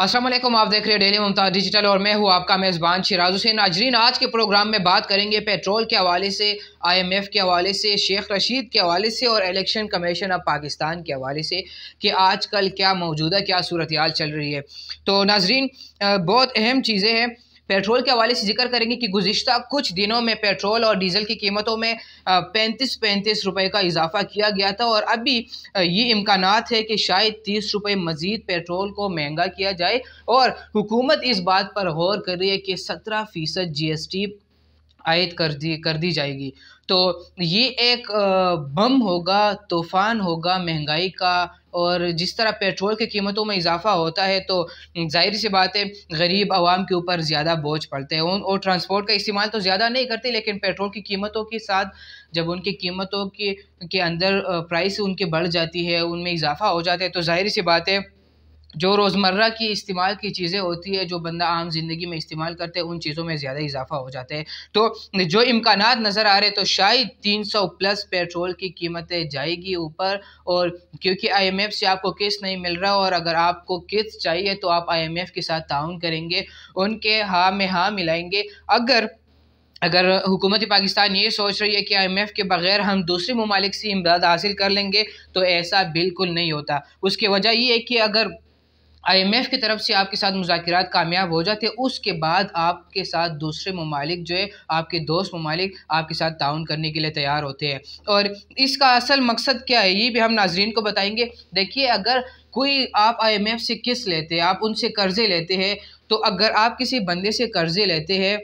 असलम आप देख रहे हैं डेली मुमताज डिजिटल और मैं हूँ आपका मेज़बान शिराज हुसैन नाजरीन आज के प्रोग्राम में बात करेंगे पेट्रोल के हवाले से आईएमएफ के हवाले से शेख रशीद के हवाले से और इलेक्शन कमीशन ऑफ पाकिस्तान के हवाले से कि आजकल क्या मौजूदा क्या सूरत चल रही है तो नाजरीन बहुत अहम चीज़ें हैं पेट्रोल के हवाले से जिक्र करेंगे कि गुजशत कुछ दिनों में पेट्रोल और डीजल की कीमतों में पैंतीस पैंतीस रुपये का इजाफा किया गया था और अभी ये इम्कान है कि शायद तीस रुपये मज़ीद पेट्रोल को महंगा किया जाए और हुकूमत इस बात पर गौर कर रही है कि सत्रह फ़ीसद जी एस टी आयद कर दी कर दी जाएगी तो ये एक बम होगा तूफ़ान होगा महंगाई का और जिस तरह पेट्रोल की कीमतों में इजाफा होता है तो जाहिर सी बात है गरीब आवाम के ऊपर ज़्यादा बोझ पड़ते हैं उन और ट्रांसपोर्ट का इस्तेमाल तो ज़्यादा नहीं करते लेकिन पेट्रोल की कीमतों के साथ जब उनकी कीमतों के के अंदर प्राइस उनके बढ़ जाती है उनमें इजाफा हो जाता है तो जाहिर सी बात है जो रोज़मर्रा की इस्तेमाल की चीज़ें होती है जो बंदा आम ज़िंदगी में इस्तेमाल करते हैं उन चीज़ों में ज़्यादा इजाफा हो जाता है तो जो इम्कान नज़र आ रहे तो शायद 300 प्लस पेट्रोल की कीमतें जाएगी ऊपर और क्योंकि आईएमएफ से आपको किस नहीं मिल रहा और अगर आपको किस चाहिए तो आप आईएमएफ के साथ ताउन करेंगे उनके हाँ में हाँ मिलाएंगे अगर अगर हुकूमत पाकिस्तान ये सोच रही है कि आईएमएफ के बगैर हम दूसरे ममालिक से इमदाद हासिल कर लेंगे तो ऐसा बिल्कुल नहीं होता उसकी वजह ये है कि अगर आईएमएफ की तरफ से आपके साथ मुजाकर कामयाब हो जाते उसके बाद आपके साथ दूसरे ममालिक जो है आपके दोस्त ममालिक आपके साथ ताउन करने के लिए तैयार होते हैं और इसका असल मकसद क्या है ये भी हम नाजरन को बताएंगे देखिए अगर कोई आप आईएमएफ से किस लेते हैं आप उनसे कर्जे लेते हैं तो अगर आप किसी बंदे से कर्जे लेते हैं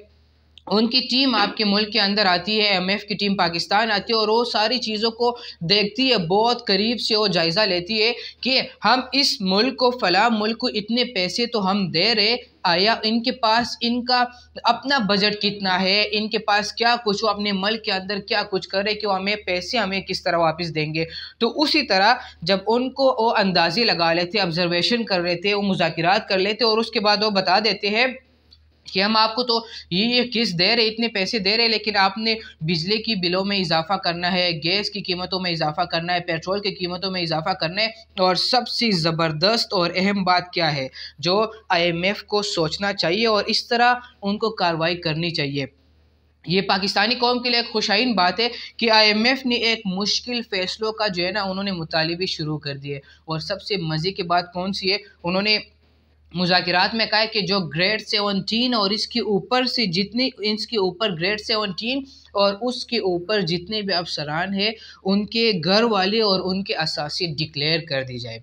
उनकी टीम आपके मुल्क के अंदर आती है एमएफ की टीम पाकिस्तान आती है और वो सारी चीज़ों को देखती है बहुत करीब से वो जायज़ा लेती है कि हम इस मुल्क को फला मुल्क को इतने पैसे तो हम दे रहे आया इनके पास इनका अपना बजट कितना है इनके पास क्या कुछ वो अपने मल के अंदर क्या कुछ कर रहे कि वो हमें पैसे हमें किस तरह वापस देंगे तो उसी तरह जब उनको वो अंदाजे लगा लेते ऑब्जर्वेशन कर लेते वो मुजाकर कर लेते और उसके बाद वो बता देते हैं कि हम आपको तो ये किस दे रहे इतने पैसे दे रहे लेकिन आपने बिजली की बिलों में इजाफा करना है गैस की कीमतों में इजाफा करना है पेट्रोल की कीमतों में इजाफा करना है और सबसे ज़बरदस्त और अहम बात क्या है जो आईएमएफ को सोचना चाहिए और इस तरह उनको कार्रवाई करनी चाहिए ये पाकिस्तानी कौम के लिए एक खुशाइन बात है कि आईएमएफ ने एक मुश्किल फैसलों का जो है ना उन्होंने मुतालबे शुरू कर दिए और सबसे मज़े की बात कौन सी है उन्होंने मुजात में कहा है कि जो ग्रेड सेवनटीन और इसके ऊपर से जितनी इसके ऊपर ग्रेड सेवनटीन और उसके ऊपर जितने भी अफसरान हैं उनके घर वाले और उनके असासी डिक्लेयर कर दी जाए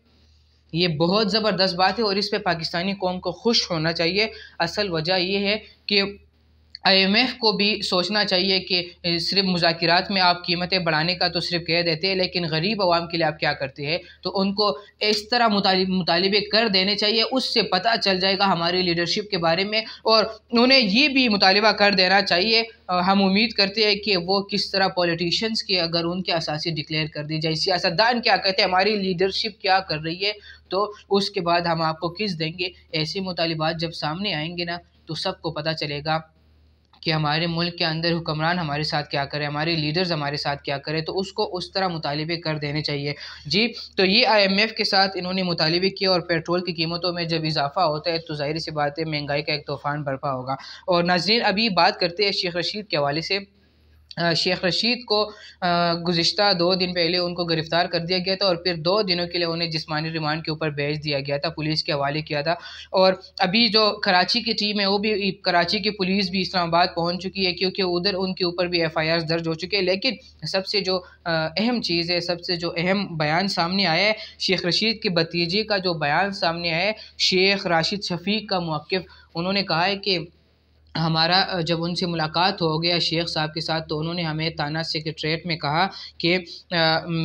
ये बहुत ज़बरदस्त बात है और इस पर पाकिस्तानी कौम को खुश होना चाहिए असल वजह यह है कि आईएमएफ को भी सोचना चाहिए कि सिर्फ मुजाकिरात में आप कीमतें बढ़ाने का तो सिर्फ कह देते हैं लेकिन गरीब आवाम के लिए आप क्या करते हैं तो उनको इस तरह मुतालबे कर देने चाहिए उससे पता चल जाएगा हमारी लीडरशिप के बारे में और उन्हें ये भी मुतालबा कर देना चाहिए हम उम्मीद करते हैं कि वो किस तरह पॉलिटिशियंस के अगर उनके असासी डिक्लेयर कर दी जाए सियासतदान क्या कहते हैं हमारी लीडरशिप क्या कर रही है तो उसके बाद हम आपको किस देंगे ऐसे मुतालबात जब सामने आएंगे ना तो सबको पता चलेगा कि हमारे मुल्क के अंदर हुक्मरान हमारे साथ क्या करें हमारे लीडर्स हमारे साथ क्या करें तो उसको उस तरह मुतालबे कर देने चाहिए जी तो ये आई एम एफ़ के साथ इन्होंने मुतालबे किए और पेट्रोल की कीमतों में जब इजाफा होता है तो ज़ाहिर सी बात है महंगाई का एक तूफ़ान बर्पा होगा और नाजरीन अभी बात करते हैं शेख रशीद के हवाले से शेख रशीद को गुज्त दो दिन पहले उनको गिरफ़्तार कर दिया गया था और फिर दो दिनों के लिए उन्हें जिसमानी रिमांड के ऊपर भेज दिया गया था पुलिस के हवाले किया था और अभी जो कराची की टीम है वो भी कराची की पुलिस भी इस्लामाबाद पहुंच चुकी है क्योंकि उधर उनके ऊपर भी एफ़ आई आर दर्ज हो चुके हैं लेकिन सबसे जो अहम चीज़ है सबसे जो अहम बयान सामने आया है शेख रशीद के भतीजे का जो बयान सामने आया है शेख राशिद शफीक का मौक़ उन्होंने कहा है कि हमारा जब उनसे मुलाकात हो गया शेख साहब के साथ तो उन्होंने हमें ताना सेक्रेटरेट में कहा कि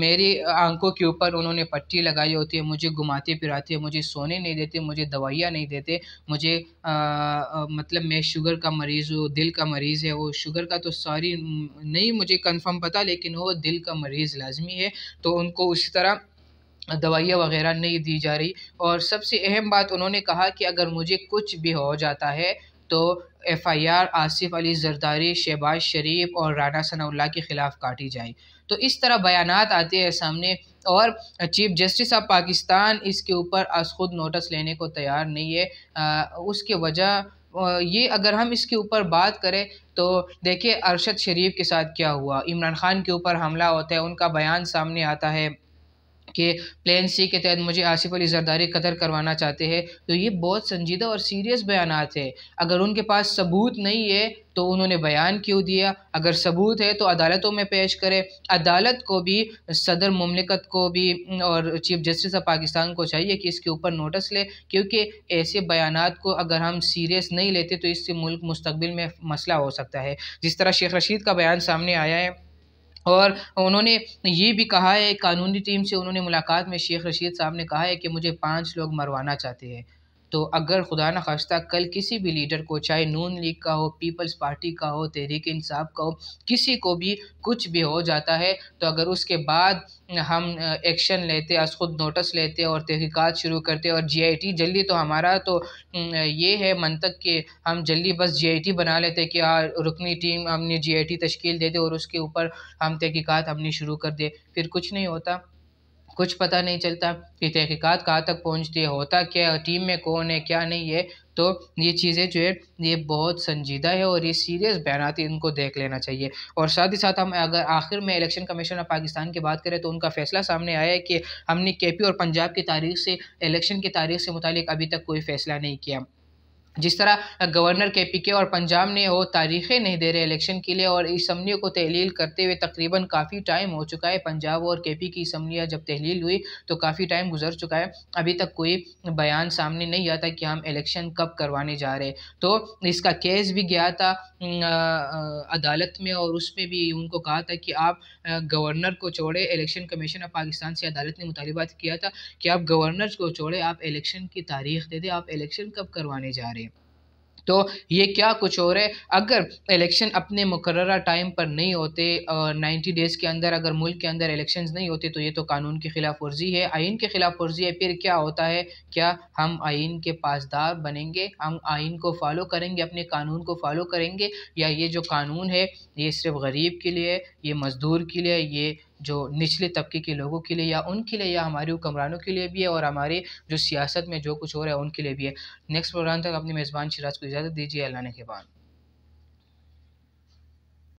मेरी आंखों के ऊपर उन्होंने पट्टी लगाई होती है मुझे घुमाते फिराते मुझे सोने नहीं देते मुझे दवाइयाँ नहीं देते मुझे आ, मतलब मैं शुगर का मरीज़ हूँ दिल का मरीज़ है वो शुगर का तो सॉरी नहीं मुझे कन्फर्म पता लेकिन वो दिल का मरीज़ लाजमी है तो उनको उसी तरह दवाइयाँ वगैरह नहीं दी जा रही और सबसे अहम बात उन्होंने कहा कि अगर मुझे कुछ भी हो जाता है तो F I R Asif Ali Zardari Shahbaz Sharif और राना सनाउल्ला के ख़िलाफ़ काटी जाए तो इस तरह बयान आते हैं सामने और चीफ जस्टिस ऑफ पाकिस्तान इसके ऊपर आज खुद नोटिस लेने को तैयार नहीं है आ, उसके वजह ये अगर हम इसके ऊपर बात करें तो देखिए अरशद शरीफ के साथ क्या हुआ इमरान खान के ऊपर हमला होता है उनका बयान सामने आता है कि प्लान सी के तहत मुझे आसिफ अली जरदारी कदर करवाना चाहते हैं तो ये बहुत संजीदा और सीरियस बयान है अगर उनके पास सबूत नहीं है तो उन्होंने बयान क्यों दिया अगर सबूत है तो अदालतों में पेश करें अदालत को भी सदर ममलिकत को भी और चीफ जस्टिस ऑफ पाकिस्तान को चाहिए कि इसके ऊपर नोटिस ले क्योंकि ऐसे बयान को अगर हम सीरियस नहीं लेते तो इससे मुल्क मुस्तबिल में मसला हो सकता है जिस तरह शेख रशीद का बयान सामने आया है और उन्होंने ये भी कहा है कानूनी टीम से उन्होंने मुलाकात में शेख रशीद साहब ने कहा है कि मुझे पाँच लोग मरवाना चाहते हैं तो अगर खुदा न खास्ता कल किसी भी लीडर को चाहे नून लीग का हो पीपल्स पार्टी का हो तहरीक इंसाफ का हो किसी को भी कुछ भी हो जाता है तो अगर उसके बाद हम एक्शन लेते आज खुद नोटिस लेते और तहकीक़ात शुरू करते और जीआईटी जल्दी तो हमारा तो ये है मनतक कि हम जल्दी बस जीआईटी बना लेते कि यार हाँ, रुकनी टीम हमने जी टी तश्कील दे दे और उसके ऊपर हम तहकीक़ात हमने शुरू कर दे फिर कुछ नहीं होता कुछ पता नहीं चलता कि तहकीकात कहाँ तक पहुँचती है होता क्या है टीम में कौन है क्या नहीं है तो ये चीज़ें जो है ये बहुत संजीदा है और ये सीरियस बयान इनको देख लेना चाहिए और साथ ही साथ हम अगर आखिर में इलेक्शन कमीशन ऑफ पाकिस्तान की बात करें तो उनका फैसला सामने आया है कि हमने के पी और पंजाब की तारीख से इलेक्शन की तारीख से मुतल अभी तक कोई फैसला नहीं किया जिस तरह गवर्नर के पी के और पंजाब ने वो तारीखें नहीं दे रहे इलेक्शन के लिए और इसम्बलियों को तहलील करते हुए तकरीबन काफ़ी टाइम हो चुका है पंजाब और के पी की इसम्बलियाँ जब तहलील हुई तो काफ़ी टाइम गुजर चुका है अभी तक कोई बयान सामने नहीं आता कि हम इलेक्शन कब करवाने जा रहे तो इसका केस भी गया था अदालत में और उसमें भी उनको कहा था कि आप गवर्नर को छोड़े इलेक्शन कमीशन ऑफ पाकिस्तान से अदालत ने मुतालबात किया था कि आप गवर्नर को छोड़े आप इलेक्शन की तारीख दे दें आप इलेक्शन कब करवाने जा रहे तो ये क्या कुछ और है अगर इलेक्शन अपने मुकर टाइम पर नहीं होते नाइन्टी डेज़ के अंदर अगर मुल्क के अंदर इलेक्शन नहीं होते तो ये तो कानून की खिलाफ वर्जी है आइन के खिलाफ वर्जी है फिर क्या होता है क्या हम आइन के पासदार बनेंगे हम आइन को फॉलो करेंगे अपने कानून को फॉलो करेंगे या ये जो कानून है ये सिर्फ गरीब के लिए ये मज़दूर के लिए ये जो निचले तबके के लोगों के लिए या उनके लिए या हमारे हुक्मरानों के लिए भी है और हमारे जो सियासत में जो कुछ हो रहा है उनके लिए भी है नेक्स्ट प्रोग्राम तक अपनी मेज़बान शिराज को इजाज़त दीजिए अल्लाह ने के बाद